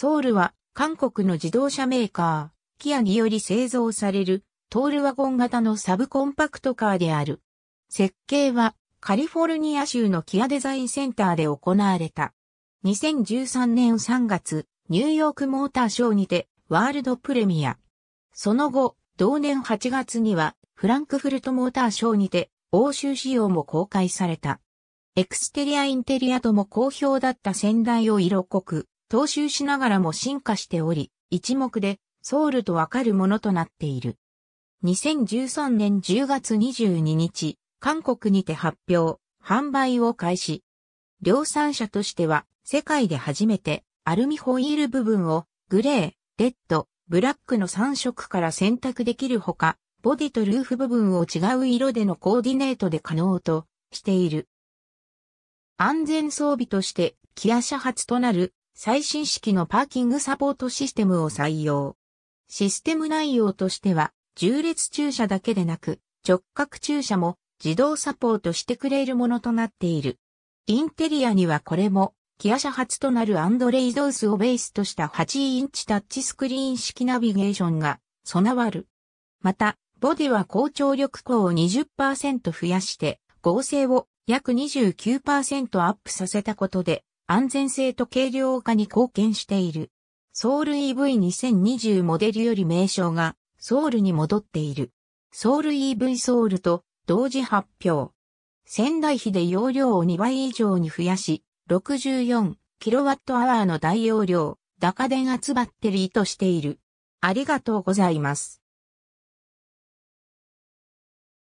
ソウルは韓国の自動車メーカー、キアにより製造されるトールワゴン型のサブコンパクトカーである。設計はカリフォルニア州のキアデザインセンターで行われた。2013年3月、ニューヨークモーターショーにてワールドプレミア。その後、同年8月にはフランクフルトモーターショーにて欧州仕様も公開された。エクステリアインテリアとも好評だった先代を色濃く踏襲しながらも進化しており、一目でソウルとわかるものとなっている。2013年10月22日、韓国にて発表、販売を開始。量産車としては、世界で初めて、アルミホイール部分を、グレー、レッド、ブラックの3色から選択できるほか、ボディとルーフ部分を違う色でのコーディネートで可能としている。安全装備として、キア車発となる最新式のパーキングサポートシステムを採用。システム内容としては、重列駐車だけでなく、直角駐車も自動サポートしてくれるものとなっている。インテリアにはこれも、キア車初となるアンドレイドースをベースとした8インチタッチスクリーン式ナビゲーションが備わる。また、ボディは高張力高を20%増やして、合成を約29%アップさせたことで、安全性と軽量化に貢献している。ソウル EV2020 モデルより名称がソウルに戻っている。ソウル EV ソウルと同時発表。仙台比で容量を2倍以上に増やし、64kWh の大容量、高電圧バッテリーとしている。ありがとうございます。